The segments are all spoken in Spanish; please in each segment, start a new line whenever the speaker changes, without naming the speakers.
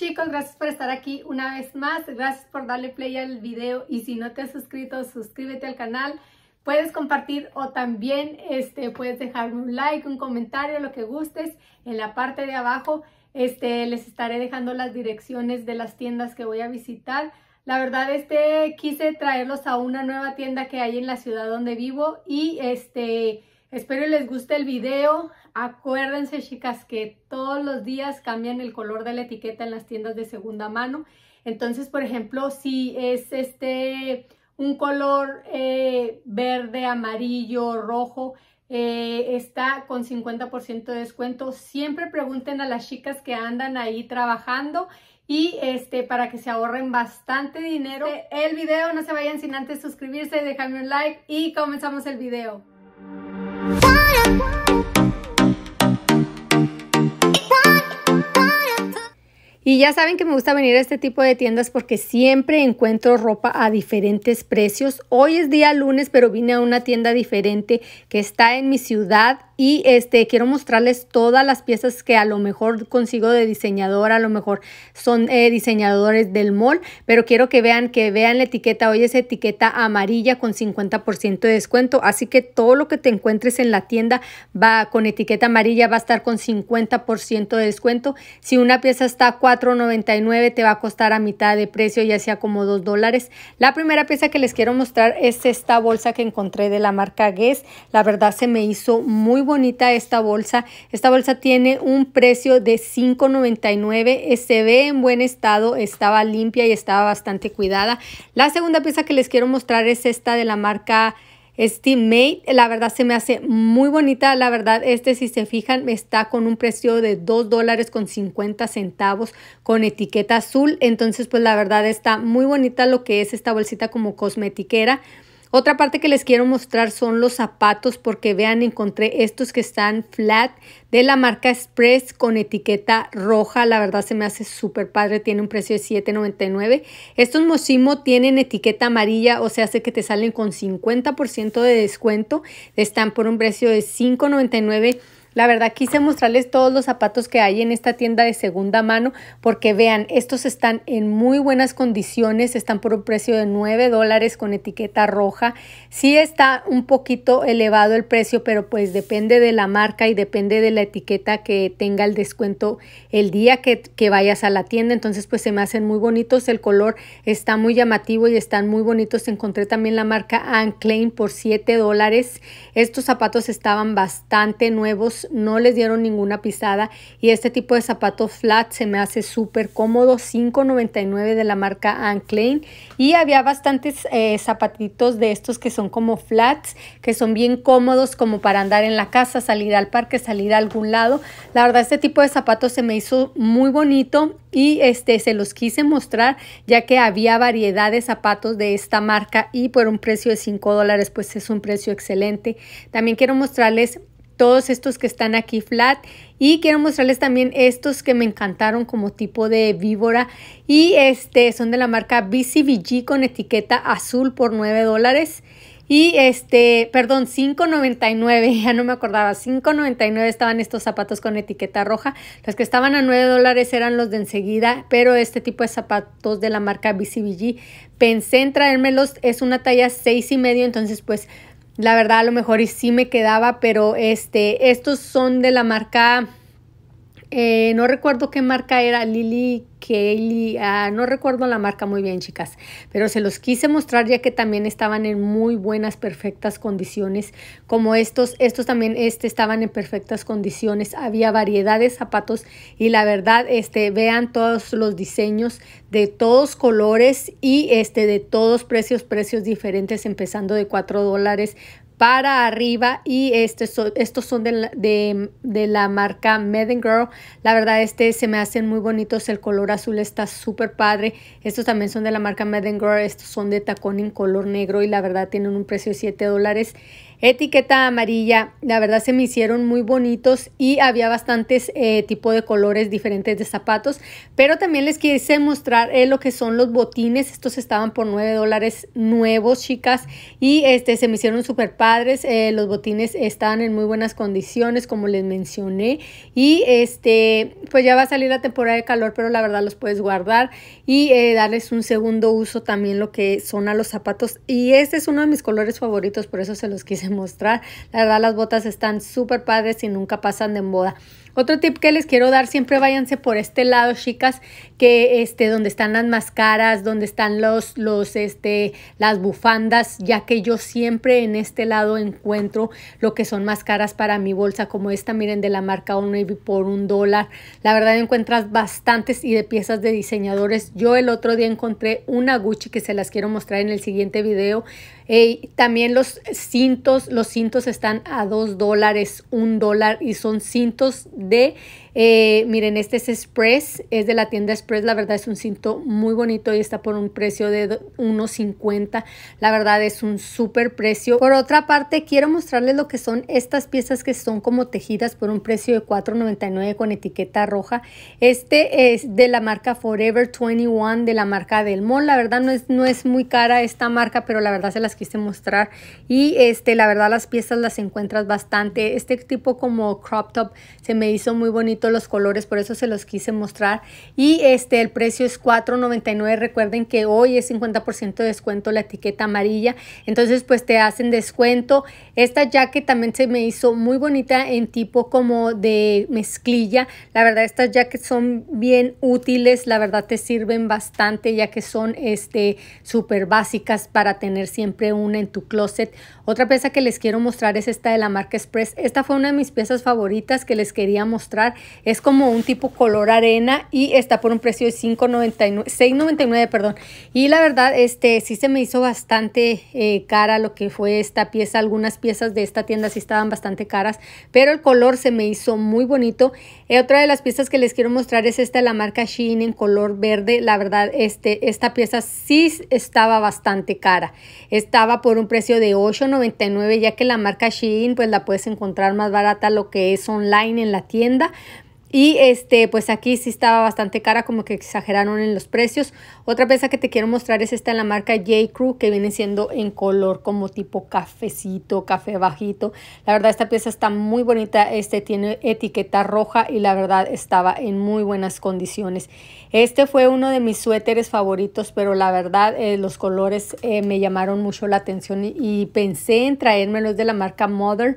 chicos, gracias por estar aquí una vez más, gracias por darle play al video y si no te has suscrito, suscríbete al canal, puedes compartir o también este, puedes dejarme un like, un comentario, lo que gustes en la parte de abajo. Este, les estaré dejando las direcciones de las tiendas que voy a visitar. La verdad, este, quise traerlos a una nueva tienda que hay en la ciudad donde vivo y este, Espero les guste el video. Acuérdense, chicas, que todos los días cambian el color de la etiqueta en las tiendas de segunda mano. Entonces, por ejemplo, si es este un color eh, verde, amarillo, rojo, eh, está con 50% de descuento. Siempre pregunten a las chicas que andan ahí trabajando y este para que se ahorren bastante dinero. El video, no se vayan sin antes suscribirse, dejarme un like y comenzamos el video. Y ya saben que me gusta venir a este tipo de tiendas porque siempre encuentro ropa a diferentes precios. Hoy es día lunes, pero vine a una tienda diferente que está en mi ciudad y este quiero mostrarles todas las piezas que a lo mejor consigo de diseñador, a lo mejor son eh, diseñadores del mall, pero quiero que vean que vean la etiqueta, hoy es etiqueta amarilla con 50% de descuento, así que todo lo que te encuentres en la tienda va con etiqueta amarilla va a estar con 50% de descuento. Si una pieza está a 4.99 te va a costar a mitad de precio, ya sea como 2 dólares. La primera pieza que les quiero mostrar es esta bolsa que encontré de la marca Guess. La verdad se me hizo muy bonita esta bolsa. Esta bolsa tiene un precio de $5.99. Eh, se ve en buen estado, estaba limpia y estaba bastante cuidada. La segunda pieza que les quiero mostrar es esta de la marca Steammate, la verdad se me hace muy bonita, la verdad este si se fijan está con un precio de $2.50 dólares con 50 centavos con etiqueta azul, entonces pues la verdad está muy bonita lo que es esta bolsita como cosmetiquera. Otra parte que les quiero mostrar son los zapatos porque vean, encontré estos que están flat de la marca Express con etiqueta roja. La verdad se me hace súper padre, tiene un precio de $7.99. Estos Mosimo tienen etiqueta amarilla, o sea, hace que te salen con 50% de descuento. Están por un precio de $5.99 la verdad, quise mostrarles todos los zapatos que hay en esta tienda de segunda mano porque vean, estos están en muy buenas condiciones, están por un precio de 9 dólares con etiqueta roja. Sí está un poquito elevado el precio, pero pues depende de la marca y depende de la etiqueta que tenga el descuento el día que, vayas a la tienda. Entonces pues se me hacen muy bonitos, el color está muy llamativo y están muy bonitos. Encontré también la marca Anklein por 7 dólares. Estos zapatos estaban bastante nuevos no les dieron ninguna pisada y este tipo de zapatos flat se me hace súper cómodo, 5.99 de la marca Anklein y había bastantes eh, zapatitos de estos que son como flats, que son bien cómodos como para andar en la casa, salir al parque, salir a algún lado. La verdad este tipo de zapatos se me hizo muy bonito y este se los quise mostrar ya que había variedad de zapatos de esta marca y por un precio de 5 dólares pues es un precio excelente. También quiero mostrarles todos estos que están aquí flat y quiero mostrarles también estos que me encantaron como tipo de víbora y este son de la marca BCBG con etiqueta azul por 9 dólares y este, perdón, 5.99, ya no me acordaba, 5.99 estaban estos zapatos con etiqueta roja. Los que estaban a 9 dólares eran los de enseguida, pero este tipo de zapatos de la marca BCBG, pensé en traérmelos, es una talla 6.5. y medio, entonces pues la verdad, a lo mejor y sí me quedaba, pero este, estos son de la marca eh, no recuerdo qué marca era, Lily Kelly, ah, no recuerdo la marca muy bien, chicas, pero se los quise mostrar ya que también estaban en muy buenas, perfectas condiciones, como estos, estos también este, estaban en perfectas condiciones, había variedad de zapatos y la verdad, este, vean todos los diseños de todos colores y este, de todos precios, precios diferentes, empezando de 4 dólares, para arriba y este estos son de la, de la marca Madden Girl. La verdad este se me hacen muy bonitos, el color azul está súper padre. Estos también son de la marca Madden Girl, estos son de tacón en color negro y la verdad tienen un precio de 7 dólares etiqueta amarilla. La verdad se me hicieron muy bonitos y había bastantes eh, tipos de colores diferentes de zapatos. Pero también les quise mostrar eh, lo que son los botines. Estos estaban por 9 dólares nuevos, chicas. Y este se me hicieron súper padres. Eh, los botines estaban en muy buenas condiciones, como les mencioné. Y este, pues ya va a salir la temporada de calor, pero la verdad los puedes guardar y darles un segundo uso también lo que son a los zapatos. Y este es uno de mis colores favoritos, por eso se los quise mostrar, La verdad, las botas están súper padres y nunca pasan de moda. Otro tip que les quiero dar, siempre váyanse por este lado, chicas, que este, donde están las máscaras, donde están los, los, este, las bufandas, ya que yo siempre en este lado encuentro lo que son máscaras para mi bolsa, como esta, miren, de la marca On por un dólar. La verdad encuentras bastantes y de piezas de diseñadores. Yo el otro día encontré una Gucci que se las quiero mostrar en el siguiente video. también los cintos, los cintos están a dos dólares, un dólar y son cintos de eh, miren, este es Express, es de la tienda Express, la verdad es un cinto muy bonito y está por un precio de 1.50, la verdad es un súper precio. Por otra parte, quiero mostrarles lo que son estas piezas que son como tejidas por un precio de $4.99 con etiqueta roja. Este es de la marca Forever 21, de la marca Del Mon, la verdad no es, no es muy cara esta marca, pero la verdad se las quise mostrar y este, la verdad las piezas las encuentras bastante. Este tipo como crop top se me hizo muy bonito los colores, por eso se los quise mostrar. Y este, el precio es $4.99. Recuerden que hoy es 50% de descuento la etiqueta amarilla. Entonces, pues te hacen descuento. Esta jacket también se me hizo muy bonita en tipo como de mezclilla. La verdad, estas jackets son bien útiles. La verdad, te sirven bastante ya que son este súper básicas para tener siempre una en tu closet. Otra pieza que les quiero mostrar es esta de la marca Express. Esta fue una de mis piezas favoritas que les quería mostrar. Es como un tipo color arena y está por un precio de 5.99, 6.99, perdón. Y la verdad, este sí se me hizo bastante eh, cara lo que fue esta pieza. Algunas piezas de esta tienda sí estaban bastante caras, pero el color se me hizo muy bonito. Eh, otra de las piezas que les quiero mostrar es esta de la marca Shein en color verde. La verdad, este, esta pieza sí estaba bastante cara. Estaba por un precio de $8.99 ya que la marca Shein pues la puedes encontrar más barata lo que es online en la tienda. Y este, pues aquí sí estaba bastante cara, como que exageraron en los precios. Otra pieza que te quiero mostrar es esta de la marca J. Crew, que viene siendo en color como tipo cafecito, café bajito. La verdad, esta pieza está muy bonita. Este tiene etiqueta roja y la verdad estaba en muy buenas condiciones. Este fue uno de mis suéteres favoritos, pero la verdad, eh, los colores eh, me llamaron mucho la atención y, pensé en traérmelos de la marca Modern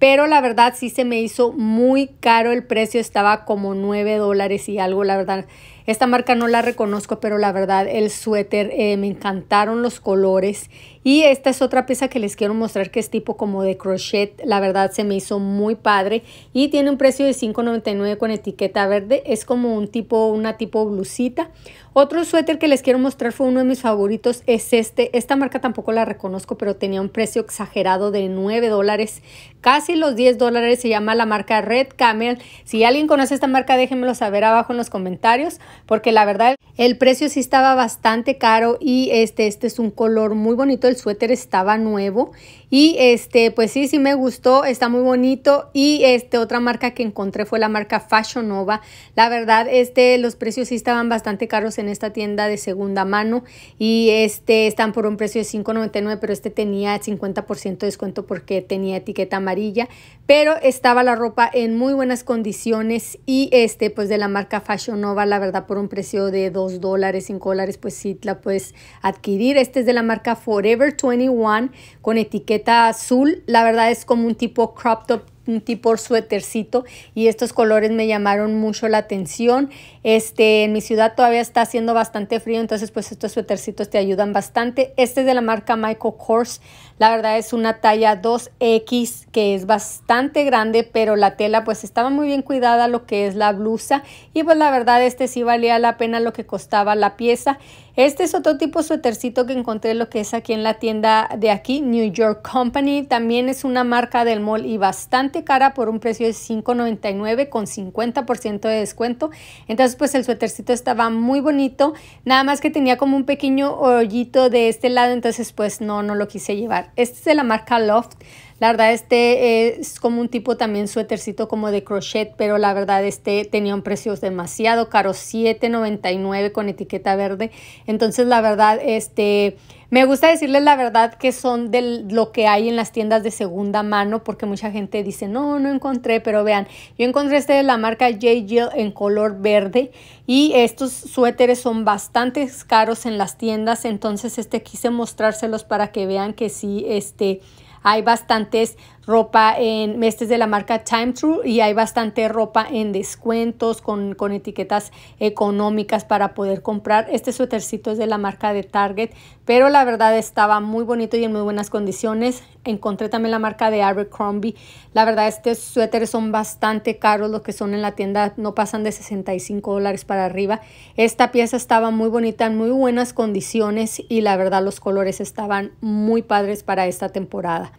pero la verdad sí se me hizo muy caro el precio, estaba como 9 dólares y algo, la verdad esta marca no la reconozco, pero la verdad el suéter eh, me encantaron los colores. Y esta es otra pieza que les quiero mostrar que es tipo como de crochet. La verdad se me hizo muy padre y tiene un precio de $5.99 con etiqueta verde. Es como un tipo, una tipo blusita. Otro suéter que les quiero mostrar fue uno de mis favoritos, es este. Esta marca tampoco la reconozco, pero tenía un precio exagerado de $9 dólares. Casi los 10 dólares se llama la marca Red Camel. Si alguien conoce esta marca, déjenmelo saber abajo en los comentarios porque la verdad el precio sí estaba bastante caro y este, este es un color muy bonito, el suéter estaba nuevo y este, pues sí, sí me gustó, está muy bonito. Y este, otra marca que encontré fue la marca Fashion Nova. La verdad, este, los precios sí estaban bastante caros en esta tienda de segunda mano. Y este, están por un precio de $5.99, pero este tenía 50% de descuento porque tenía etiqueta amarilla. Pero estaba la ropa en muy buenas condiciones. Y este, pues de la marca Fashion Nova, la verdad, por un precio de 2 dólares, 5 dólares, pues sí la puedes adquirir. Este es de la marca Forever 21 con etiqueta azul, la verdad es como un tipo crop top, un tipo suétercito y estos colores me llamaron mucho la atención. Este, en mi ciudad todavía está haciendo bastante frío, entonces pues estos suétercitos te ayudan bastante. Este es de la marca Michael Kors. La verdad es una talla 2X que es bastante grande, pero la tela pues estaba muy bien cuidada lo que es la blusa y pues la verdad este sí valía la pena lo que costaba la pieza. Este es otro tipo de suétercito que encontré lo que es aquí en la tienda de aquí, New York Company. También es una marca del mall y bastante cara por un precio de $5.99 con 50% de descuento. Entonces pues el suétercito estaba muy bonito, nada más que tenía como un pequeño hoyito de este lado, entonces pues no, no lo quise llevar. Este es la marca Loft. La verdad, este eh, es como un tipo también suétercito como de crochet, pero la verdad, este tenía un precio demasiado caro, $7.99 con etiqueta verde. Entonces, la verdad, este... Me gusta decirles la verdad que son de lo que hay en las tiendas de segunda mano porque mucha gente dice, no, no encontré, pero vean, yo encontré este de la marca J. Jill en color verde y estos suéteres son bastante caros en las tiendas, entonces este quise mostrárselos para que vean que sí, este hay bastantes ropa en, este es de la marca Time True y hay bastante ropa en descuentos con, etiquetas económicas para poder comprar. Este suétercito es de la marca de Target, pero la verdad estaba muy bonito y en muy buenas condiciones. Encontré también la marca de Abercrombie. La verdad, estos suéteres son bastante caros, los que son en la tienda no pasan de 65 dólares para arriba. Esta pieza estaba muy bonita, en muy buenas condiciones y la verdad los colores estaban muy padres para esta temporada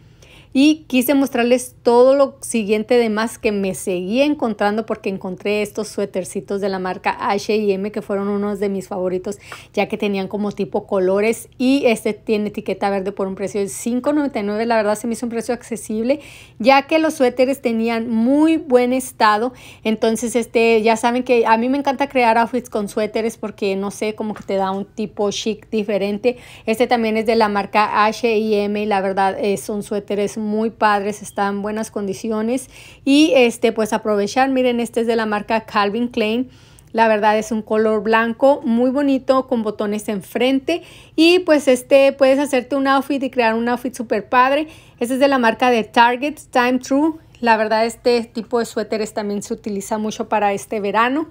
y quise mostrarles todo lo siguiente de más que me seguía encontrando porque encontré estos suétercitos de la marca H&M que fueron unos de mis favoritos ya que tenían como tipo colores y este tiene etiqueta verde por un precio de $5.99 la verdad se me hizo un precio accesible ya que los suéteres tenían muy buen estado entonces este ya saben que a mí me encanta crear outfits con suéteres porque no sé como que te da un tipo chic diferente este también es de la marca H&M y la verdad es eh, un suéter es muy padres, están en buenas condiciones y este pues aprovechar, miren, este es de la marca Calvin Klein. La verdad es un color blanco muy bonito con botones enfrente y pues este puedes hacerte un outfit y crear un outfit super padre. Este es de la marca de Target Time True. La verdad este tipo de suéteres también se utiliza mucho para este verano.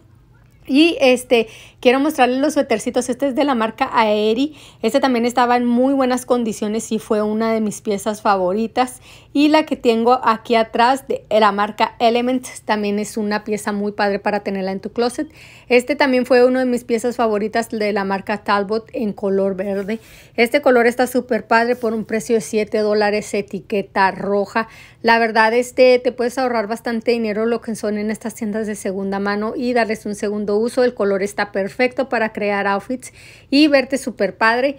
Y este, quiero mostrarles los suetercitos. Este es de la marca Aeri. Este también estaba en muy buenas condiciones y fue una de mis piezas favoritas. Y la que tengo aquí atrás de la marca Element también es una pieza muy padre para tenerla en tu closet. Este también fue una de mis piezas favoritas de la marca Talbot en color verde. Este color está súper padre por un precio de 7 dólares etiqueta roja. La verdad, este te puedes ahorrar bastante dinero lo que son en estas tiendas de segunda mano y darles un segundo uso. El color está perfecto para crear outfits y verte súper padre.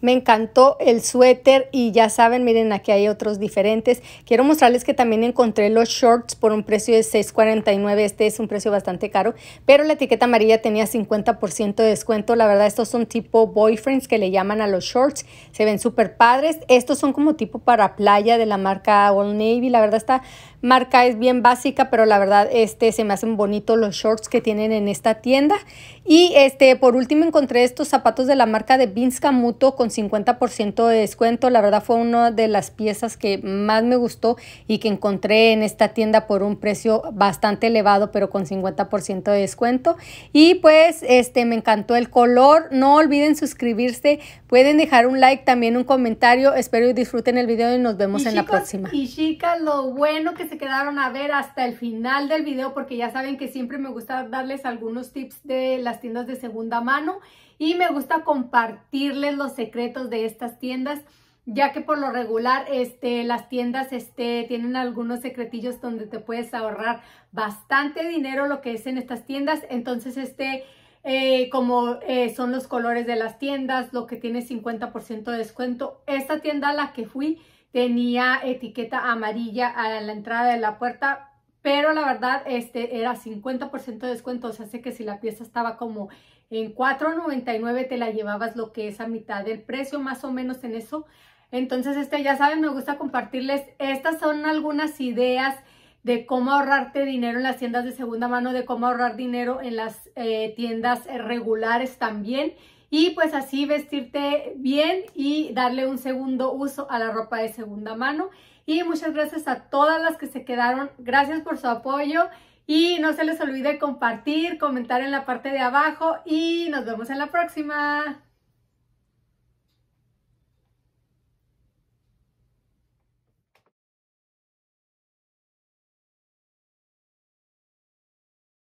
Me encantó el suéter y ya saben, miren, aquí hay otros diferentes. Quiero mostrarles que también encontré los shorts por un precio de $6.49. Este es un precio bastante caro, pero la etiqueta amarilla tenía 50% de descuento. La verdad, estos son tipo boyfriends que le llaman a los shorts. Se ven súper padres. Estos son como tipo para playa de la marca All Navy. La verdad está marca es bien básica, pero la verdad este, se me hacen bonitos los shorts que tienen en esta tienda. Y este, por último encontré estos zapatos de la marca de Vince Muto con 50% de descuento. La verdad fue una de las piezas que más me gustó y que encontré en esta tienda por un precio bastante elevado, pero con 50% de descuento. Y pues este, me encantó el color. No olviden suscribirse. Pueden dejar un like, también un comentario. Espero disfruten el video y nos vemos en la próxima. Y chicas, lo bueno que quedaron a ver hasta el final del video porque ya saben que siempre me gusta darles algunos tips de las tiendas de segunda mano y me gusta compartirles los secretos de estas tiendas ya que por lo regular este, las tiendas este, tienen algunos secretillos donde te puedes ahorrar bastante dinero lo que es en estas tiendas. Entonces, este, eh, como eh, son los colores de las tiendas, lo que tiene 50% de descuento. Esta tienda a la que fui tenía etiqueta amarilla a la entrada de la puerta, pero la verdad este era 50% de descuento, o sea, sé que si la pieza estaba como en 4.99 te la llevabas lo que es a mitad del precio más o menos en eso. Entonces, este ya saben, me gusta compartirles estas son algunas ideas de cómo ahorrarte dinero en las tiendas de segunda mano, de cómo ahorrar dinero en las eh, tiendas eh, regulares también y pues así vestirte bien y darle un segundo uso a la ropa de segunda mano. Y muchas gracias a todas las que se quedaron. Gracias por su apoyo. Y no se les olvide compartir, comentar en la parte de abajo y nos vemos en la próxima.